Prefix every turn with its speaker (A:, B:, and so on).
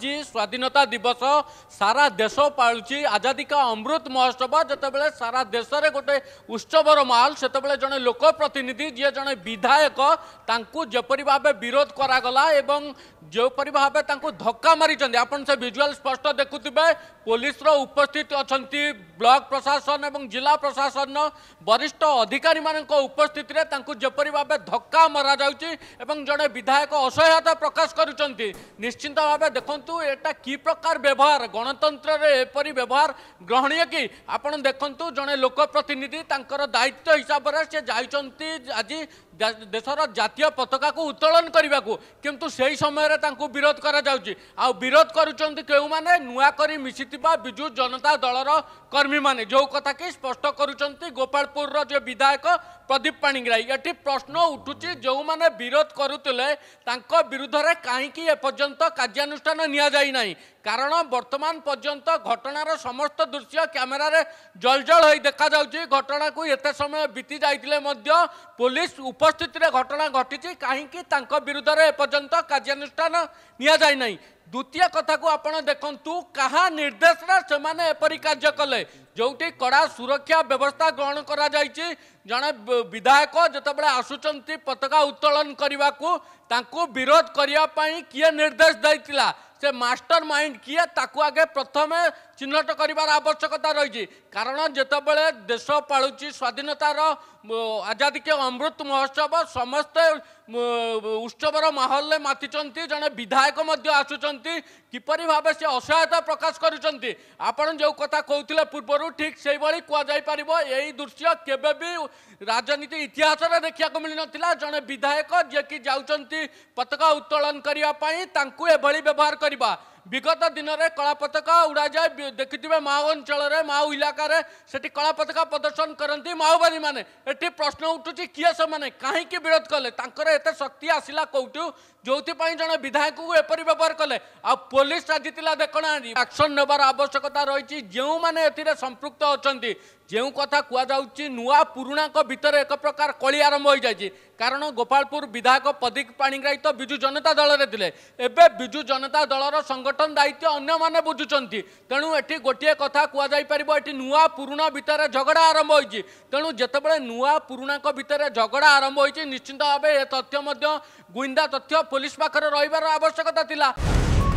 A: जी स्वाधीनता दिवस सारा देश पाळुची आजादी का अमृत महोत्सव जोबले सारा देश में गोटे उत्सवर माहौल सेतबळे जणे लोकप्रतिनिधि जी जड़े विधायक तांकू भाव विरोध कराला एवं जेपरी धक्का मारी से विजुअल स्पष्ट देखुथिबे पुलिस उपस्थित अछंती ब्लॉक प्रशासन एवं जिला प्रशासन वरिष्ठ अधिकारी मानक उपस्थित रे तांकू भावे धक्का मरा जाउची विधायक असहायता प्रकाश करूचंती निश्चिंत भावे देखंतु କିନ୍ତୁ ଏଟା କି ପ୍ରକାର ବ୍ୟବହାର ଗଣତନ୍ତ୍ରରେ ଏପରି ବ୍ୟବହାର ଗ୍ରହଣୀୟ କି ଆପଣ ଦେଖନ୍ତୁ ଜଣେ ଲୋକପ୍ରତିନିଧି ତାଙ୍କର ଦାୟିତ୍ୱ ହିସାବରେ ସେ ଯାଇଛନ୍ତି ଆଜି ଦେଶର ଜାତୀୟ ପତାକାକୁ ଉତ୍ତୋଳନ କରିବାକୁ କିନ୍ତୁ ସେହି ସମୟରେ ତାଙ୍କୁ ବିରୋଧ କରାଯାଉଛି ଆଉ ବିରୋଧ କରୁଛନ୍ତି କେଉଁମାନେ ନୂଆ କରି ମିଶିଥିବା ବିଜୁ ଜନତା ଦଳର କର୍ମୀମାନେ ଯେଉଁ କଥାକି ସ୍ପଷ୍ଟ କରୁଛନ୍ତି ଗୋପାଳପୁରର ଯେ ବିଧାୟକ ପ୍ରଦୀପ ପାଣିଗ୍ରାହୀ ଏଠି ପ୍ରଶ୍ନ ଉଠୁଛି ଯେଉଁମାନେ ବିରୋଧ କରୁଥିଲେ ତାଙ୍କ ବିରୁଦ୍ଧରେ କାହିଁକି ଏପର୍ଯ୍ୟନ୍ତ କାର୍ଯ୍ୟାନୁଷ୍ଠାନ ନିଆ নিয়াযাই নাই কারণ বর্তমান পর্যন্ত ঘটনার সমস্ত দৃশ্য ক্যামেরার জলজল হয়ে দেখা যাচ্ছে ঘটনাকে এত সময় বিতি যাই পুলিশ উপস্থিতিরে ঘটনা ঘটিছে কী তাঁর বিধে এপর্যন্ত কার্যানুষ্ঠান নিয়াযাই নাই দ্বিতীয় কথা আপনার দেখুন কাহা নির্দেশে সে এপরি কার্য কলে যেটি কড়া সুরক্ষা ব্যবস্থা গ্রহণ করা যাই জন বিধায়ক যেতবে আসুচার পতাকা উত্তোলন করা তাঁর বিরোধ করা কি নির্দেশ দিয়েছিল ସେ ମାଷ୍ଟର ମାଇଣ୍ଡ କିଏ ତାକୁ ଆଗେ ପ୍ରଥମେ ଚିହ୍ନଟ କରିବାର ଆବଶ୍ୟକତା ରହିଛି କାରଣ ଯେତେବେଳେ ଦେଶ ପାଳୁଛି ସ୍ୱାଧୀନତାର ଆଜାଦିକ ଅମୃତ ମହୋତ୍ସବ ସମସ୍ତେ ଉତ୍ସବର ମାହୋଲରେ ମାତିଛନ୍ତି ଜଣେ ବିଧାୟକ ମଧ୍ୟ ଆସୁଛନ୍ତି କିପରି ଭାବେ ସେ ଅସହାୟତା ପ୍ରକାଶ କରିଛନ୍ତି ଆପଣ ଯେଉଁ କଥା କହୁଥିଲେ ପୂର୍ବରୁ ଠିକ୍ ସେଇଭଳି କୁହାଯାଇପାରିବ ଏହି ଦୃଶ୍ୟ କେବେ ବି ରାଜନୀତି ଇତିହାସରେ ଦେଖିବାକୁ ମିଳିନଥିଲା ଜଣେ ବିଧାୟକ ଯିଏକି ଯାଉଛନ୍ତି ପତାକା ଉତ୍ତୋଳନ କରିବା ପାଇଁ ତାଙ୍କୁ ଏଭଳି ବ୍ୟବହାର କରିବା ବିଗତ ଦିନରେ କଳାପତାକା ଉଡ଼ାଯାଏ ଦେଖିଥିବେ ମାଓ ଅଞ୍ଚଳରେ ମାଓ ଇଲାକାରେ ସେଠି କଳାପତାକା ପ୍ରଦର୍ଶନ କରନ୍ତି ମାଓବାଦୀମାନେ ଏଠି ପ୍ରଶ୍ନ ଉଠୁଛି କିଏ ସେମାନେ କାହିଁକି ବିରୋଧ କଲେ ତାଙ୍କର ଏତେ ଶକ୍ତି ଆସିଲା କେଉଁଠୁ ଯେଉଁଥିପାଇଁ ଜଣେ ବିଧାୟକକୁ ଏପରି ବ୍ୟବହାର କଲେ ଆଉ ପୋଲିସ ଆଜି ଥିଲା ଦେଖୁନାହାନ୍ତି ଆକ୍ସନ୍ ନେବାର ଆବଶ୍ୟକତା ରହିଛି ଯେଉଁମାନେ ଏଥିରେ ସମ୍ପୃକ୍ତ ଅଛନ୍ତି ଯେଉଁ କଥା କୁହାଯାଉଛି ନୂଆ ପୁରୁଣାଙ୍କ ଭିତରେ ଏକ ପ୍ରକାର କଳି ଆରମ୍ଭ ହୋଇଯାଇଛି କାରଣ ଗୋପାଳପୁର ବିଧାୟକ ପ୍ରଦୀପ ପାଣିଗ୍ରାହୀ ତ ବିଜୁ ଜନତା ଦଳରେ ଥିଲେ ଏବେ ବିଜୁ ଜନତା ଦଳର ସଂଗଠନ ସଂଗଠନ ଦାୟିତ୍ୱ ଅନ୍ୟମାନେ ବୁଝୁଛନ୍ତି ତେଣୁ ଏଠି ଗୋଟିଏ କଥା କୁହାଯାଇପାରିବ ଏଠି ନୂଆ ପୁରୁଣା ଭିତରେ ଝଗଡ଼ା ଆରମ୍ଭ ହୋଇଛି ତେଣୁ ଯେତେବେଳେ ନୂଆ ପୁରୁଣାଙ୍କ ଭିତରେ ଝଗଡ଼ା ଆରମ୍ଭ ହୋଇଛି ନିଶ୍ଚିନ୍ତ ଭାବେ ଏ ତଥ୍ୟ ମଧ୍ୟ ଗୁଇନ୍ଦା ତଥ୍ୟ ପୋଲିସ ପାଖରେ ରହିବାର ଆବଶ୍ୟକତା ଥିଲା